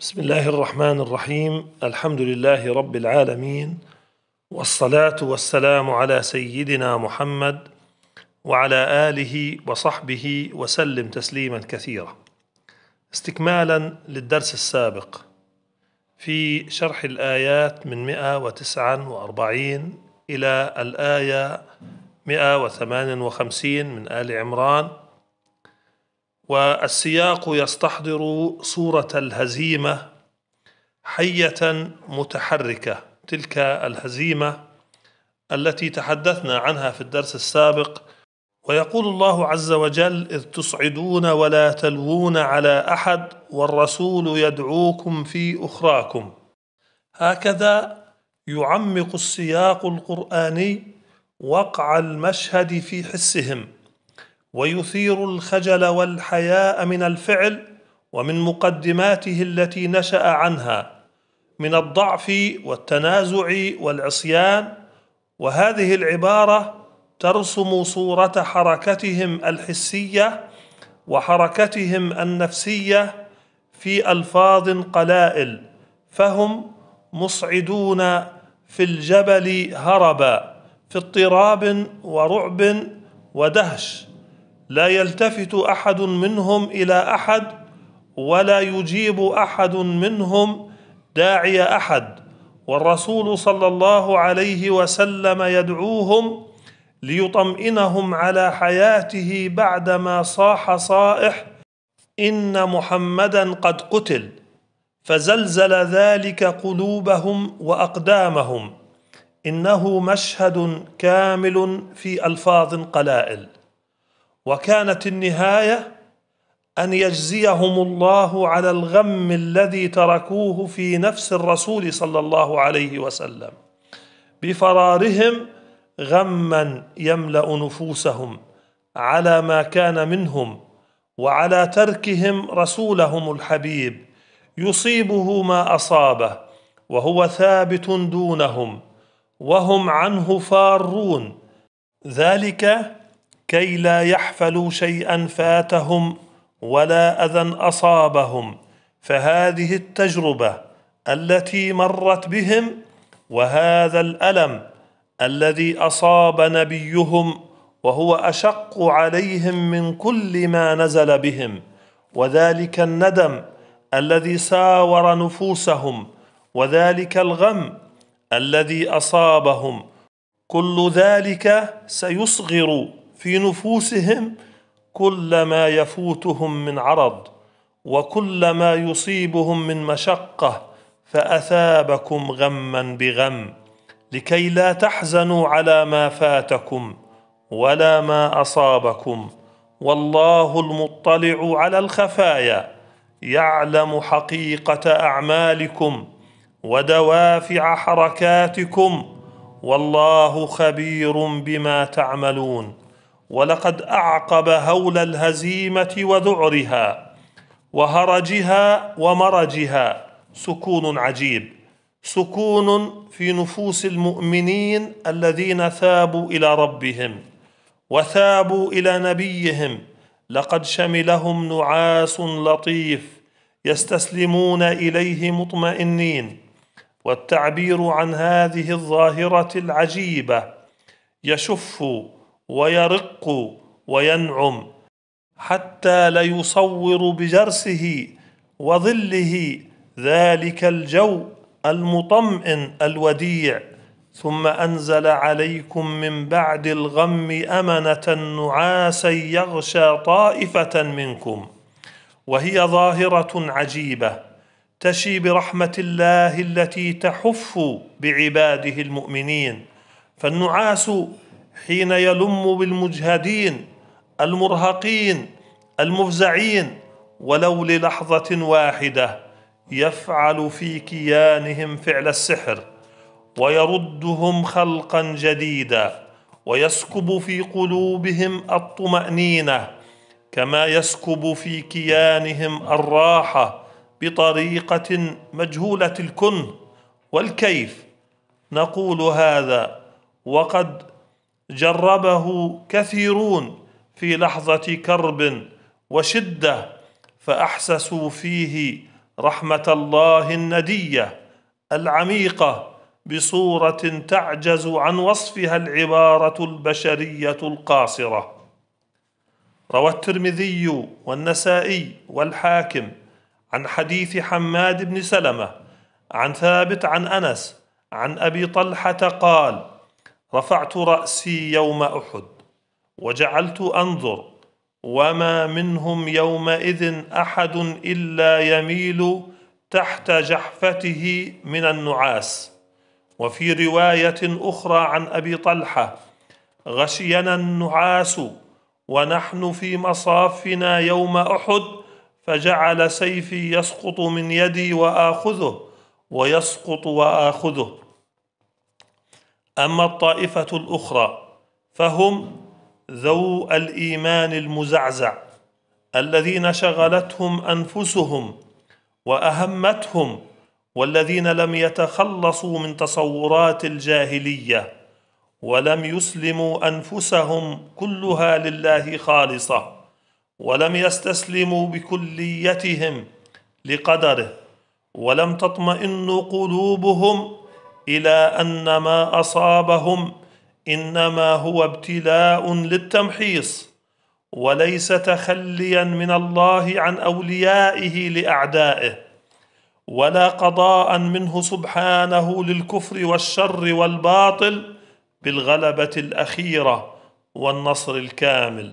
بسم الله الرحمن الرحيم الحمد لله رب العالمين والصلاه والسلام على سيدنا محمد وعلى اله وصحبه وسلم تسليما كثيرا استكمالا للدرس السابق في شرح الايات من 149 الى الايه 158 من ال عمران والسياق يستحضر صورة الهزيمة حية متحركة تلك الهزيمة التي تحدثنا عنها في الدرس السابق ويقول الله عز وجل اذ تصعدون ولا تلوون على احد والرسول يدعوكم في اخراكم هكذا يعمق السياق القراني وقع المشهد في حسهم ويثير الخجل والحياء من الفعل ومن مقدماته التي نشا عنها من الضعف والتنازع والعصيان وهذه العباره ترسم صوره حركتهم الحسيه وحركتهم النفسيه في الفاظ قلائل فهم مصعدون في الجبل هربا في اضطراب ورعب ودهش لا يلتفت احد منهم الى احد ولا يجيب احد منهم داعي احد والرسول صلى الله عليه وسلم يدعوهم ليطمئنهم على حياته بعدما صاح صائح ان محمدا قد قتل فزلزل ذلك قلوبهم واقدامهم انه مشهد كامل في الفاظ قلائل وكانت النهايه ان يجزيهم الله على الغم الذي تركوه في نفس الرسول صلى الله عليه وسلم بفرارهم غما يملا نفوسهم على ما كان منهم وعلى تركهم رسولهم الحبيب يصيبه ما اصابه وهو ثابت دونهم وهم عنه فارون ذلك كي لا يحفلوا شيئا فاتهم ولا اذى اصابهم فهذه التجربه التي مرت بهم وهذا الالم الذي اصاب نبيهم وهو اشق عليهم من كل ما نزل بهم وذلك الندم الذي ساور نفوسهم وذلك الغم الذي اصابهم كل ذلك سيصغر في نفوسهم كل ما يفوتهم من عرض وكل ما يصيبهم من مشقه فاثابكم غما بغم لكي لا تحزنوا على ما فاتكم ولا ما اصابكم والله المطلع على الخفايا يعلم حقيقه اعمالكم ودوافع حركاتكم والله خبير بما تعملون ولقد اعقب هول الهزيمه وذعرها وهرجها ومرجها سكون عجيب سكون في نفوس المؤمنين الذين ثابوا الى ربهم وثابوا الى نبيهم لقد شملهم نعاس لطيف يستسلمون اليه مطمئنين والتعبير عن هذه الظاهره العجيبه يشف ويرق وينعم حتى ليصور بجرسه وظله ذلك الجو المطمئن الوديع ثم انزل عليكم من بعد الغم امنه نعاسا يغشى طائفه منكم وهي ظاهره عجيبه تشي برحمه الله التي تحف بعباده المؤمنين فالنعاس حين يلم بالمجهدين المرهقين المفزعين ولو للحظه واحده يفعل في كيانهم فعل السحر ويردهم خلقا جديدا ويسكب في قلوبهم الطمانينه كما يسكب في كيانهم الراحه بطريقه مجهوله الكن والكيف نقول هذا وقد جربه كثيرون في لحظه كرب وشده فاحسسوا فيه رحمه الله النديه العميقه بصوره تعجز عن وصفها العباره البشريه القاصره روى الترمذي والنسائي والحاكم عن حديث حماد بن سلمه عن ثابت عن انس عن ابي طلحه قال رفعت رأسي يوم أحد وجعلت أنظر وما منهم يومئذ أحد إلا يميل تحت جحفته من النعاس وفي رواية أخرى عن أبي طلحة غشينا النعاس ونحن في مصافنا يوم أحد فجعل سيفي يسقط من يدي وآخذه ويسقط وآخذه أما الطائفة الأخرى فهم ذو الإيمان المزعزع الذين شغلتهم أنفسهم وأهمتهم والذين لم يتخلصوا من تصورات الجاهلية ولم يسلموا أنفسهم كلها لله خالصة ولم يستسلموا بكليتهم لقدره ولم تطمئن قلوبهم الى ان ما اصابهم انما هو ابتلاء للتمحيص وليس تخليا من الله عن اوليائه لاعدائه ولا قضاء منه سبحانه للكفر والشر والباطل بالغلبه الاخيره والنصر الكامل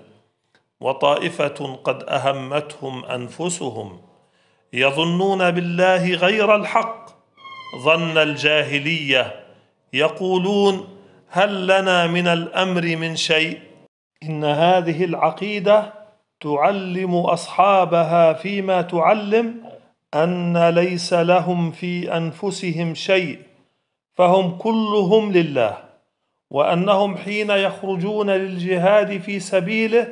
وطائفه قد اهمتهم انفسهم يظنون بالله غير الحق ظن الجاهليه يقولون هل لنا من الامر من شيء ان هذه العقيده تعلم اصحابها فيما تعلم ان ليس لهم في انفسهم شيء فهم كلهم لله وانهم حين يخرجون للجهاد في سبيله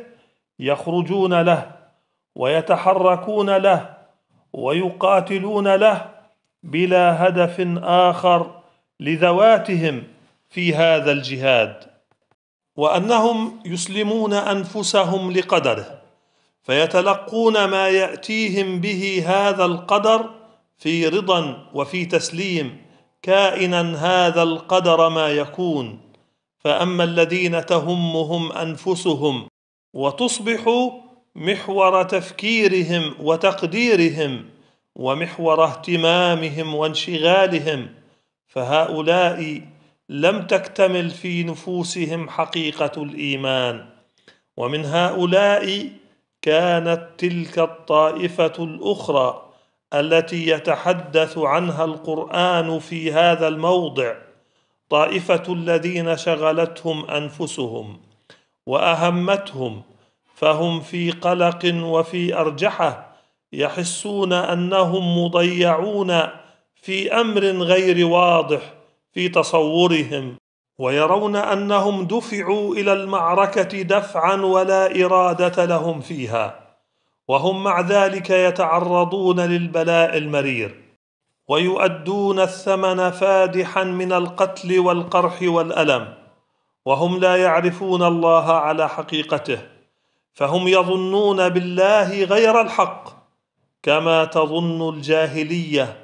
يخرجون له ويتحركون له ويقاتلون له بلا هدف اخر لذواتهم في هذا الجهاد وانهم يسلمون انفسهم لقدره فيتلقون ما ياتيهم به هذا القدر في رضا وفي تسليم كائنا هذا القدر ما يكون فاما الذين تهمهم انفسهم وتصبح محور تفكيرهم وتقديرهم ومحور اهتمامهم وانشغالهم فهؤلاء لم تكتمل في نفوسهم حقيقه الايمان ومن هؤلاء كانت تلك الطائفه الاخرى التي يتحدث عنها القران في هذا الموضع طائفه الذين شغلتهم انفسهم واهمتهم فهم في قلق وفي ارجحه يحسون انهم مضيعون في امر غير واضح في تصورهم ويرون انهم دفعوا الى المعركه دفعا ولا اراده لهم فيها وهم مع ذلك يتعرضون للبلاء المرير ويؤدون الثمن فادحا من القتل والقرح والالم وهم لا يعرفون الله على حقيقته فهم يظنون بالله غير الحق كما تظن الجاهليه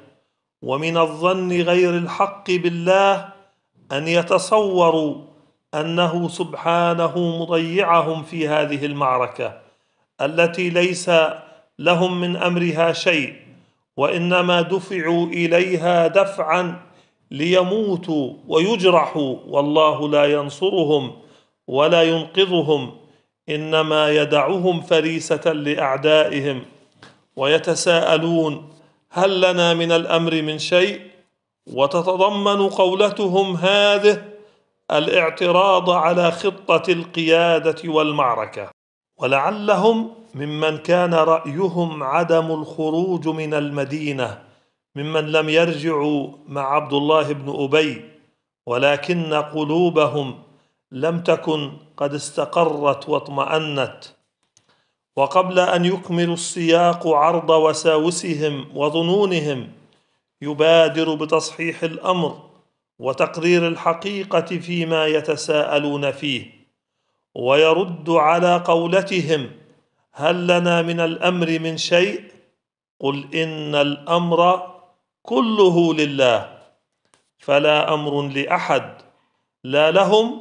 ومن الظن غير الحق بالله ان يتصوروا انه سبحانه مضيعهم في هذه المعركه التي ليس لهم من امرها شيء وانما دفعوا اليها دفعا ليموتوا ويجرحوا والله لا ينصرهم ولا ينقذهم انما يدعهم فريسه لاعدائهم ويتساءلون هل لنا من الامر من شيء وتتضمن قولتهم هذه الاعتراض على خطه القياده والمعركه ولعلهم ممن كان رايهم عدم الخروج من المدينه ممن لم يرجعوا مع عبد الله بن ابي ولكن قلوبهم لم تكن قد استقرت واطمانت وقبل أن يكمل السياق عرض وساوسهم وظنونهم يبادر بتصحيح الأمر وتقرير الحقيقة فيما يتساءلون فيه ويرد على قولتهم هل لنا من الأمر من شيء قل إن الأمر كله لله فلا أمر لأحد لا لهم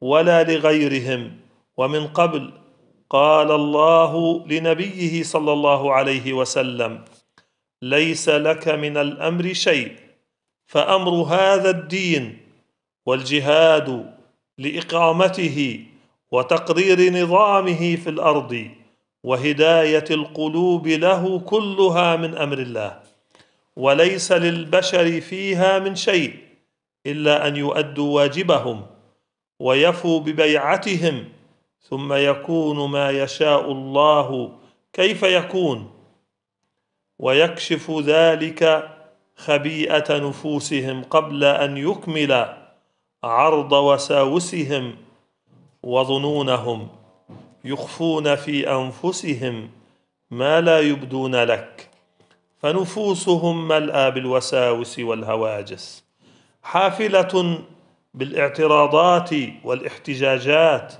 ولا لغيرهم ومن قبل قال الله لنبيه صلى الله عليه وسلم ليس لك من الامر شيء فامر هذا الدين والجهاد لاقامته وتقرير نظامه في الارض وهدايه القلوب له كلها من امر الله وليس للبشر فيها من شيء الا ان يؤدوا واجبهم ويفوا ببيعتهم ثم يكون ما يشاء الله كيف يكون ويكشف ذلك خبيئه نفوسهم قبل ان يكمل عرض وساوسهم وظنونهم يخفون في انفسهم ما لا يبدون لك فنفوسهم ملأى بالوساوس والهواجس حافلة بالاعتراضات والاحتجاجات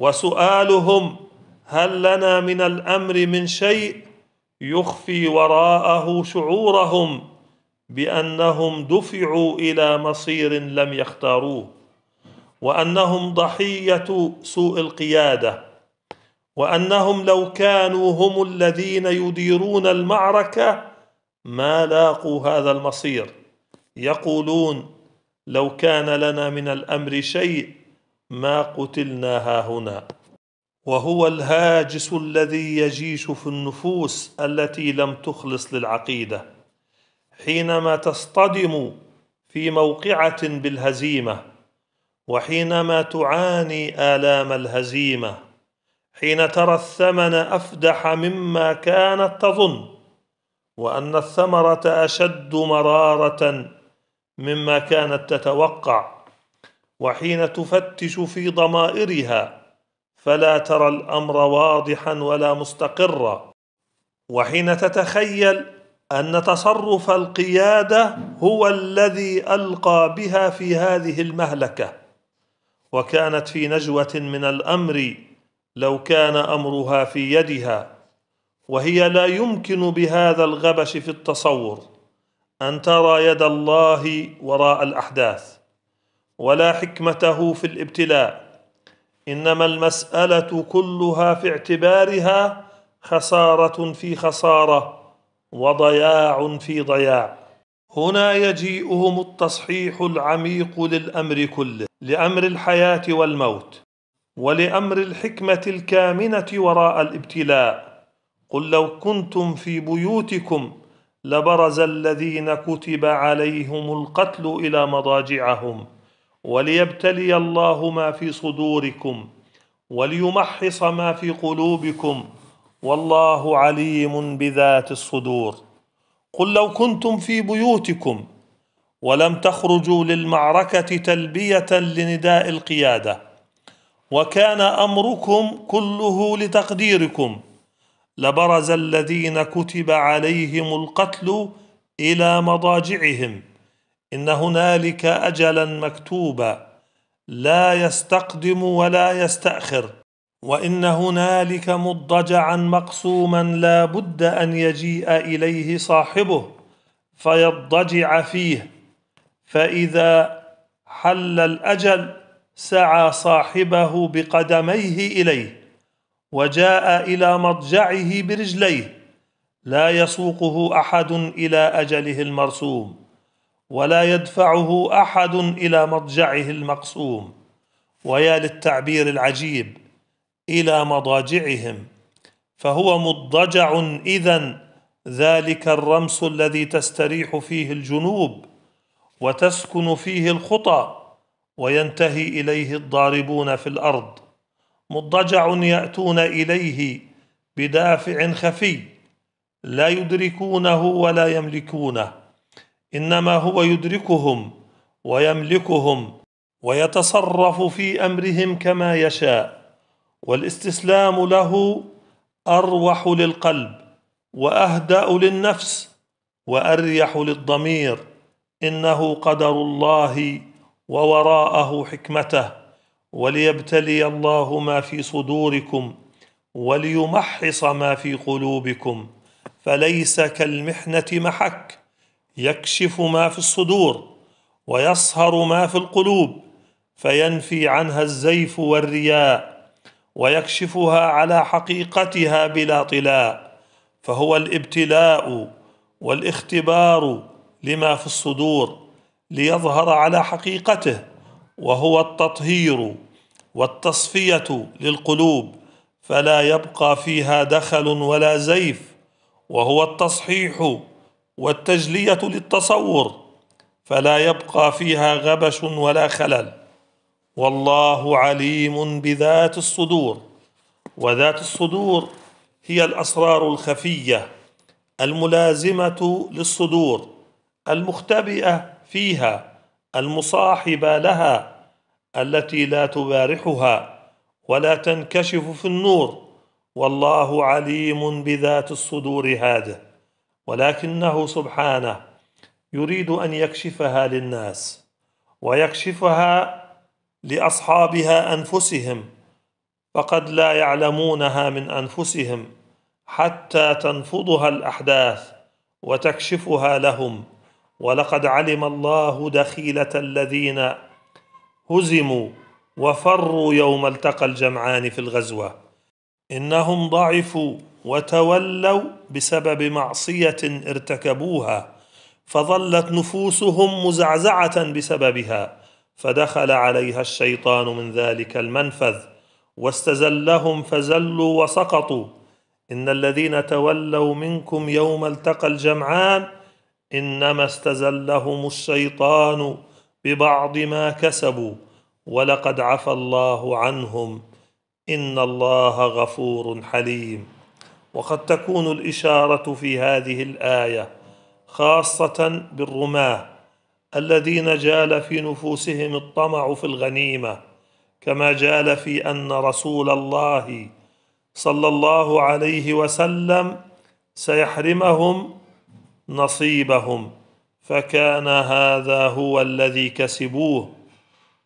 وسؤالهم هل لنا من الامر من شيء يخفي وراءه شعورهم بانهم دفعوا الى مصير لم يختاروه وانهم ضحيه سوء القياده وانهم لو كانوا هم الذين يديرون المعركه ما لاقوا هذا المصير يقولون لو كان لنا من الامر شيء ما قتلنا هنا وهو الهاجس الذي يجيش في النفوس التي لم تخلص للعقيده حينما تصطدم في موقعه بالهزيمه وحينما تعاني الام الهزيمه حين ترى الثمن افدح مما كانت تظن وان الثمره اشد مراره مما كانت تتوقع وحين تفتش في ضمائرها فلا ترى الامر واضحا ولا مستقرا وحين تتخيل ان تصرف القياده هو الذي القى بها في هذه المهلكه وكانت في نجوه من الامر لو كان امرها في يدها وهي لا يمكن بهذا الغبش في التصور ان ترى يد الله وراء الاحداث ولا حكمته في الابتلاء انما المساله كلها في اعتبارها خساره في خساره وضياع في ضياع هنا يجيئهم التصحيح العميق للامر كله لامر الحياه والموت ولامر الحكمه الكامنه وراء الابتلاء قل لو كنتم في بيوتكم لبرز الذين كتب عليهم القتل الى مضاجعهم وليبتلي الله ما في صدوركم وليمحص ما في قلوبكم والله عليم بذات الصدور قل لو كنتم في بيوتكم ولم تخرجوا للمعركه تلبيه لنداء القياده وكان امركم كله لتقديركم لبرز الذين كتب عليهم القتل الى مضاجعهم ان هنالك اجلا مكتوبا لا يستقدم ولا يستاخر وان هنالك مضجعا مقسوما لا بد ان يجيء اليه صاحبه فيضجع فيه فاذا حل الاجل سعى صاحبه بقدميه اليه وجاء الى مضجعه برجليه لا يسوقه احد الى اجله المرسوم ولا يدفعه احد الى مضجعه المقسوم ويا للتعبير العجيب الى مضاجعهم فهو مضجع اذا ذلك الرمس الذي تستريح فيه الجنوب وتسكن فيه الخطى وينتهي اليه الضاربون في الارض مضجع ياتون اليه بدافع خفي لا يدركونه ولا يملكونه انما هو يدركهم ويملكهم ويتصرف في امرهم كما يشاء والاستسلام له اروح للقلب واهدا للنفس واريح للضمير انه قدر الله ووراءه حكمته وليبتلي الله ما في صدوركم وليمحص ما في قلوبكم فليس كالمحنه محك يكشف ما في الصدور ويصهر ما في القلوب فينفي عنها الزيف والرياء ويكشفها على حقيقتها بلا طلاء فهو الابتلاء والاختبار لما في الصدور ليظهر على حقيقته وهو التطهير والتصفيه للقلوب فلا يبقى فيها دخل ولا زيف وهو التصحيح والتجليه للتصور فلا يبقى فيها غبش ولا خلل والله عليم بذات الصدور وذات الصدور هي الاسرار الخفيه الملازمه للصدور المختبئه فيها المصاحبه لها التي لا تبارحها ولا تنكشف في النور والله عليم بذات الصدور هذه ولكنه سبحانه يريد ان يكشفها للناس ويكشفها لاصحابها انفسهم فقد لا يعلمونها من انفسهم حتى تنفضها الاحداث وتكشفها لهم ولقد علم الله دخيله الذين هزموا وفروا يوم التقى الجمعان في الغزوه انهم ضعفوا وتولوا بسبب معصيه ارتكبوها فظلت نفوسهم مزعزعه بسببها فدخل عليها الشيطان من ذلك المنفذ واستزلهم فزلوا وسقطوا ان الذين تولوا منكم يوم التقى الجمعان انما استزلهم الشيطان ببعض ما كسبوا ولقد عفى الله عنهم ان الله غفور حليم وقد تكون الاشاره في هذه الايه خاصه بالرماه الذين جال في نفوسهم الطمع في الغنيمه كما جال في ان رسول الله صلى الله عليه وسلم سيحرمهم نصيبهم فكان هذا هو الذي كسبوه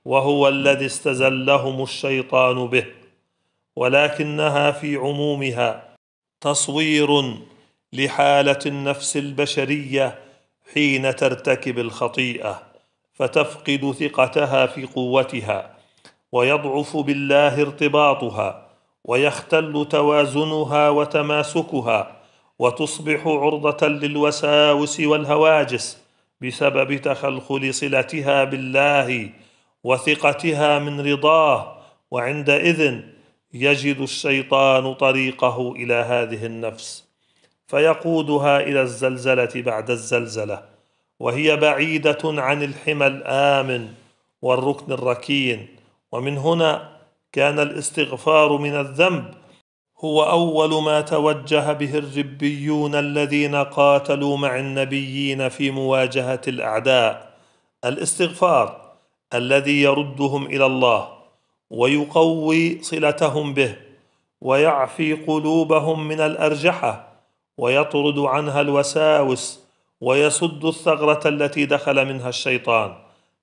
وهو الذي استزلهم الشيطان به ولكنها في عمومها تصوير لحاله النفس البشريه حين ترتكب الخطيئه فتفقد ثقتها في قوتها ويضعف بالله ارتباطها ويختل توازنها وتماسكها وتصبح عرضه للوساوس والهواجس بسبب تخلخل صلتها بالله وثقتها من رضاه وعندئذ يجد الشيطان طريقه الى هذه النفس فيقودها الى الزلزله بعد الزلزله وهي بعيده عن الحمى الامن والركن الركين ومن هنا كان الاستغفار من الذنب هو اول ما توجه به الربيون الذين قاتلوا مع النبيين في مواجهه الاعداء الاستغفار الذي يردهم الى الله ويقوي صلتهم به ويعفي قلوبهم من الارجحه ويطرد عنها الوساوس ويسد الثغره التي دخل منها الشيطان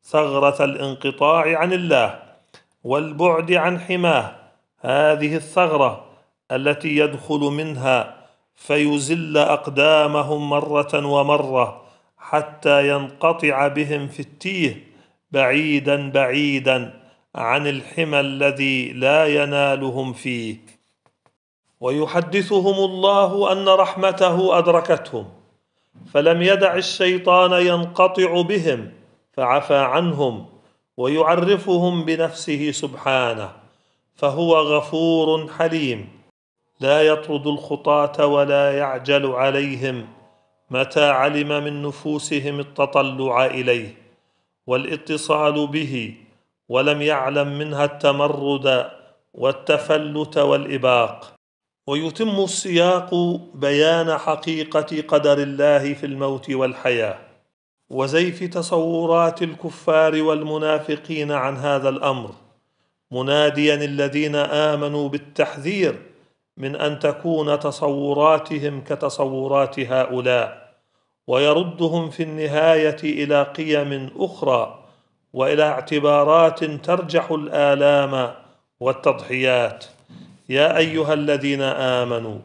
ثغره الانقطاع عن الله والبعد عن حماه هذه الثغره التي يدخل منها فيزل اقدامهم مره ومره حتى ينقطع بهم في التيه بعيدا بعيدا عن الحمى الذي لا ينالهم فيه ويحدثهم الله ان رحمته ادركتهم فلم يدع الشيطان ينقطع بهم فعفى عنهم ويعرفهم بنفسه سبحانه فهو غفور حليم لا يطرد الخطاه ولا يعجل عليهم متى علم من نفوسهم التطلع اليه والاتصال به ولم يعلم منها التمرد والتفلت والاباق ويتم السياق بيان حقيقه قدر الله في الموت والحياه وزيف تصورات الكفار والمنافقين عن هذا الامر مناديا الذين امنوا بالتحذير من ان تكون تصوراتهم كتصورات هؤلاء ويردهم في النهايه الى قيم اخرى والى اعتبارات ترجح الالام والتضحيات يا ايها الذين امنوا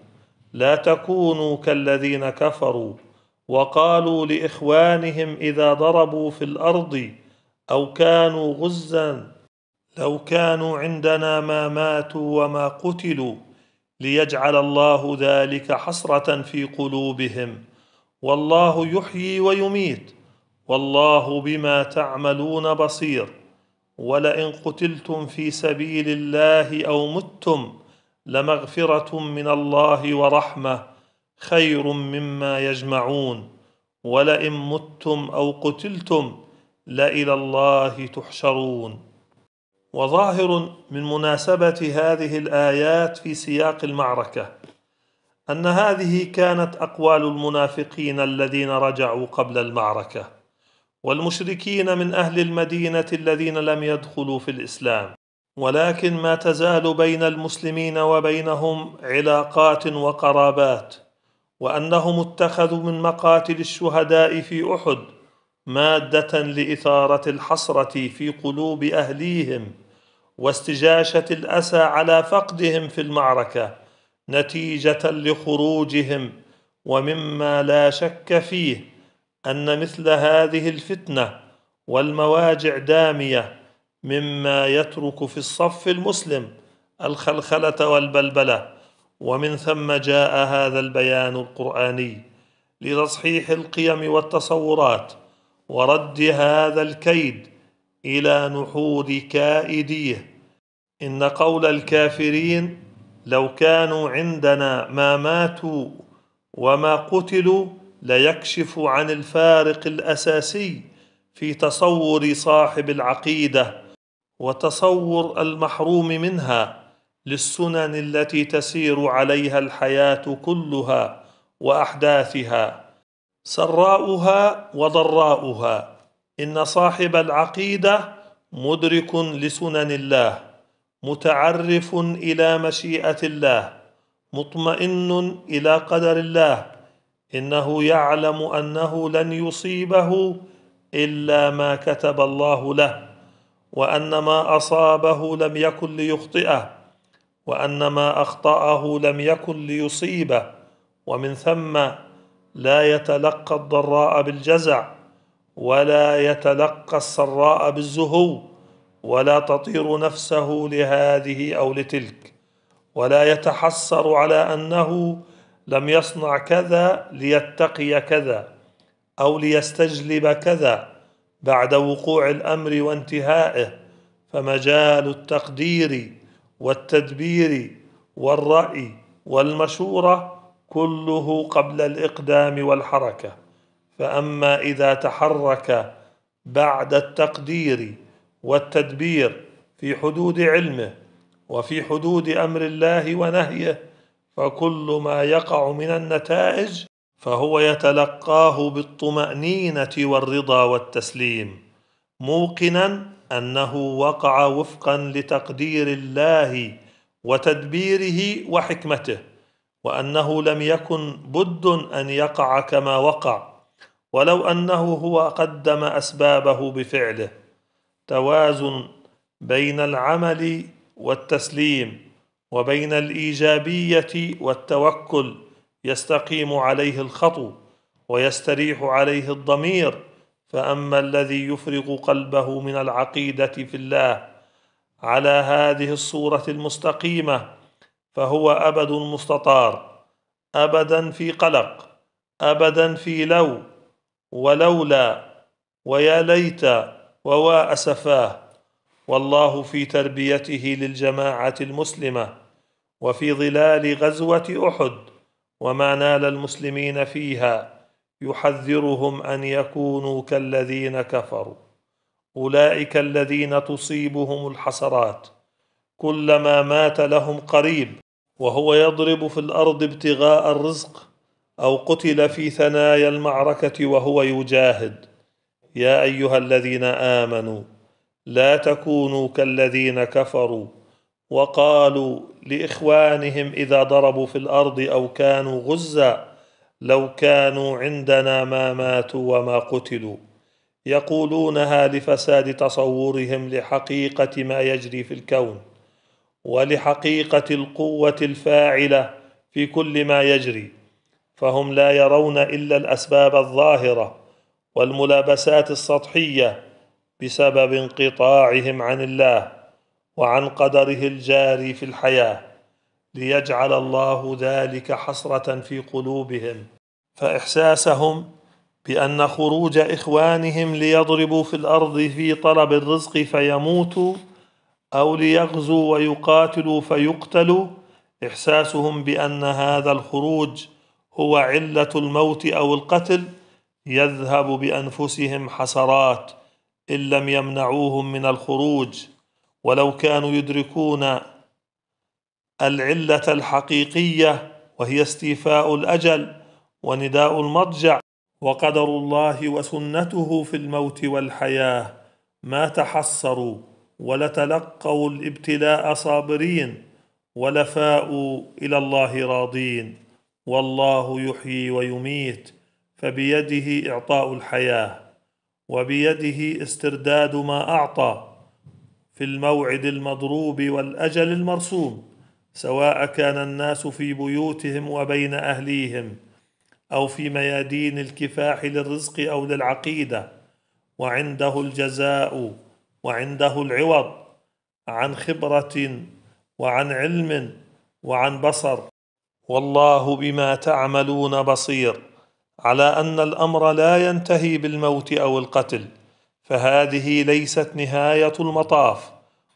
لا تكونوا كالذين كفروا وقالوا لاخوانهم اذا ضربوا في الارض او كانوا غزا لو كانوا عندنا ما ماتوا وما قتلوا ليجعل الله ذلك حسره في قلوبهم والله يحيي ويميت والله بما تعملون بصير ولئن قتلتم في سبيل الله او متم لمغفره من الله ورحمه خير مما يجمعون ولئن متم او قتلتم لالى الله تحشرون وظاهر من مناسبه هذه الايات في سياق المعركه ان هذه كانت اقوال المنافقين الذين رجعوا قبل المعركه والمشركين من أهل المدينة الذين لم يدخلوا في الإسلام ولكن ما تزال بين المسلمين وبينهم علاقات وقرابات وأنهم اتخذوا من مقاتل الشهداء في أحد مادة لإثارة الحسرة في قلوب أهليهم واستجاشة الأسى على فقدهم في المعركة نتيجة لخروجهم ومما لا شك فيه ان مثل هذه الفتنه والمواجع داميه مما يترك في الصف المسلم الخلخله والبلبله ومن ثم جاء هذا البيان القراني لتصحيح القيم والتصورات ورد هذا الكيد الى نحور كائديه ان قول الكافرين لو كانوا عندنا ما ماتوا وما قتلوا ليكشف عن الفارق الاساسي في تصور صاحب العقيده وتصور المحروم منها للسنن التي تسير عليها الحياه كلها واحداثها سراؤها وضراؤها ان صاحب العقيده مدرك لسنن الله متعرف الى مشيئه الله مطمئن الى قدر الله انه يعلم انه لن يصيبه الا ما كتب الله له وان ما اصابه لم يكن ليخطئه وان ما اخطاه لم يكن ليصيبه ومن ثم لا يتلقى الضراء بالجزع ولا يتلقى السراء بالزهو ولا تطير نفسه لهذه او لتلك ولا يتحسر على انه لم يصنع كذا ليتقي كذا او ليستجلب كذا بعد وقوع الامر وانتهائه فمجال التقدير والتدبير والراي والمشوره كله قبل الاقدام والحركه فاما اذا تحرك بعد التقدير والتدبير في حدود علمه وفي حدود امر الله ونهيه فكل ما يقع من النتائج فهو يتلقاه بالطمانينه والرضا والتسليم موقنا انه وقع وفقا لتقدير الله وتدبيره وحكمته وانه لم يكن بد ان يقع كما وقع ولو انه هو قدم اسبابه بفعله توازن بين العمل والتسليم وبين الايجابيه والتوكل يستقيم عليه الخطو ويستريح عليه الضمير فاما الذي يفرغ قلبه من العقيده في الله على هذه الصوره المستقيمه فهو ابد مستطار ابدا في قلق ابدا في لو ولولا ويا ليت ووا اسفاه والله في تربيته للجماعه المسلمه وفي ظلال غزوه احد وما نال المسلمين فيها يحذرهم ان يكونوا كالذين كفروا اولئك الذين تصيبهم الحسرات كلما مات لهم قريب وهو يضرب في الارض ابتغاء الرزق او قتل في ثنايا المعركه وهو يجاهد يا ايها الذين امنوا لا تكونوا كالذين كفروا وقالوا لاخوانهم اذا ضربوا في الارض او كانوا غزا لو كانوا عندنا ما ماتوا وما قتلوا يقولونها لفساد تصورهم لحقيقه ما يجري في الكون ولحقيقه القوه الفاعله في كل ما يجري فهم لا يرون الا الاسباب الظاهره والملابسات السطحيه بسبب انقطاعهم عن الله وعن قدره الجاري في الحياه ليجعل الله ذلك حسره في قلوبهم فاحساسهم بان خروج اخوانهم ليضربوا في الارض في طلب الرزق فيموتوا او ليغزوا ويقاتلوا فيقتلوا احساسهم بان هذا الخروج هو عله الموت او القتل يذهب بانفسهم حسرات إن لم يمنعوهم من الخروج ولو كانوا يدركون العلة الحقيقية وهي استيفاء الأجل ونداء المضجع وقدر الله وسنته في الموت والحياة ما تحصروا ولتلقوا الابتلاء صابرين ولفاءوا إلى الله راضين والله يحيي ويميت فبيده إعطاء الحياة وبيده استرداد ما اعطى في الموعد المضروب والاجل المرسوم سواء كان الناس في بيوتهم وبين اهليهم او في ميادين الكفاح للرزق او للعقيده وعنده الجزاء وعنده العوض عن خبره وعن علم وعن بصر والله بما تعملون بصير على ان الامر لا ينتهي بالموت او القتل فهذه ليست نهايه المطاف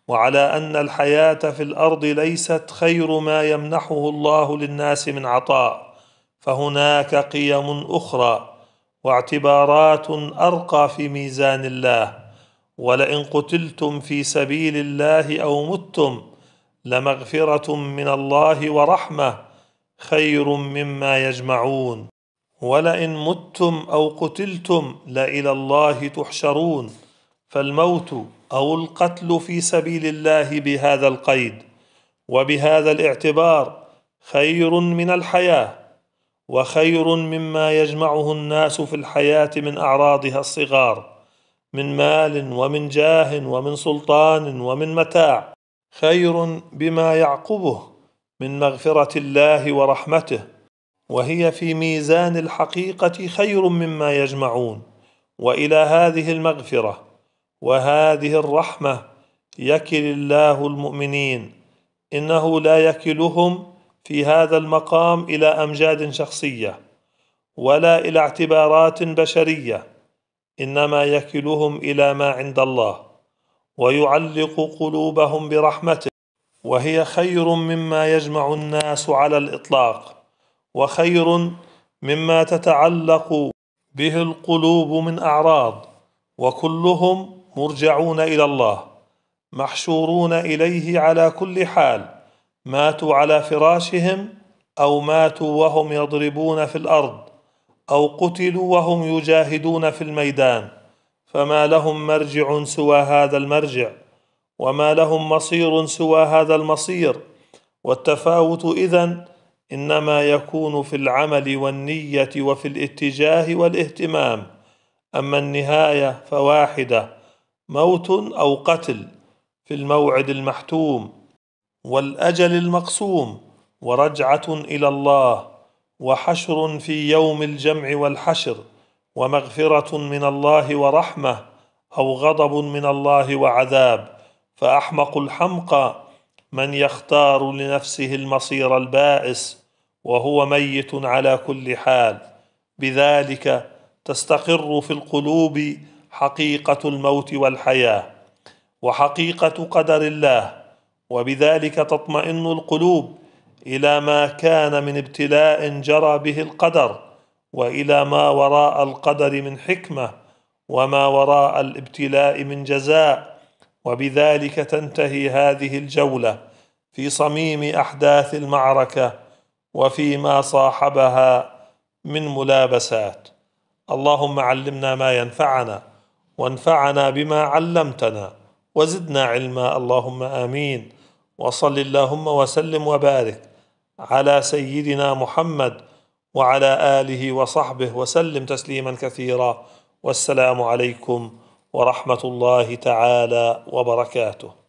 وعلى ان الحياه في الارض ليست خير ما يمنحه الله للناس من عطاء فهناك قيم اخرى واعتبارات ارقى في ميزان الله ولئن قتلتم في سبيل الله او متم لمغفره من الله ورحمه خير مما يجمعون ولئن متم او قتلتم لالى الله تحشرون فالموت او القتل في سبيل الله بهذا القيد وبهذا الاعتبار خير من الحياه وخير مما يجمعه الناس في الحياه من اعراضها الصغار من مال ومن جاه ومن سلطان ومن متاع خير بما يعقبه من مغفره الله ورحمته وهي في ميزان الحقيقه خير مما يجمعون والى هذه المغفره وهذه الرحمه يكل الله المؤمنين انه لا يكلهم في هذا المقام الى امجاد شخصيه ولا الى اعتبارات بشريه انما يكلهم الى ما عند الله ويعلق قلوبهم برحمته وهي خير مما يجمع الناس على الاطلاق وخير مما تتعلق به القلوب من اعراض وكلهم مرجعون الى الله محشورون اليه على كل حال ماتوا على فراشهم او ماتوا وهم يضربون في الارض او قتلوا وهم يجاهدون في الميدان فما لهم مرجع سوى هذا المرجع وما لهم مصير سوى هذا المصير والتفاوت اذن انما يكون في العمل والنيه وفي الاتجاه والاهتمام اما النهايه فواحده موت او قتل في الموعد المحتوم والاجل المقسوم ورجعه الى الله وحشر في يوم الجمع والحشر ومغفره من الله ورحمه او غضب من الله وعذاب فاحمق الحمقى من يختار لنفسه المصير البائس وهو ميت على كل حال بذلك تستقر في القلوب حقيقه الموت والحياه وحقيقه قدر الله وبذلك تطمئن القلوب الى ما كان من ابتلاء جرى به القدر والى ما وراء القدر من حكمه وما وراء الابتلاء من جزاء وبذلك تنتهي هذه الجوله في صميم احداث المعركه وفيما صاحبها من ملابسات اللهم علمنا ما ينفعنا وانفعنا بما علمتنا وزدنا علما اللهم امين وصل اللهم وسلم وبارك على سيدنا محمد وعلى اله وصحبه وسلم تسليما كثيرا والسلام عليكم ورحمه الله تعالى وبركاته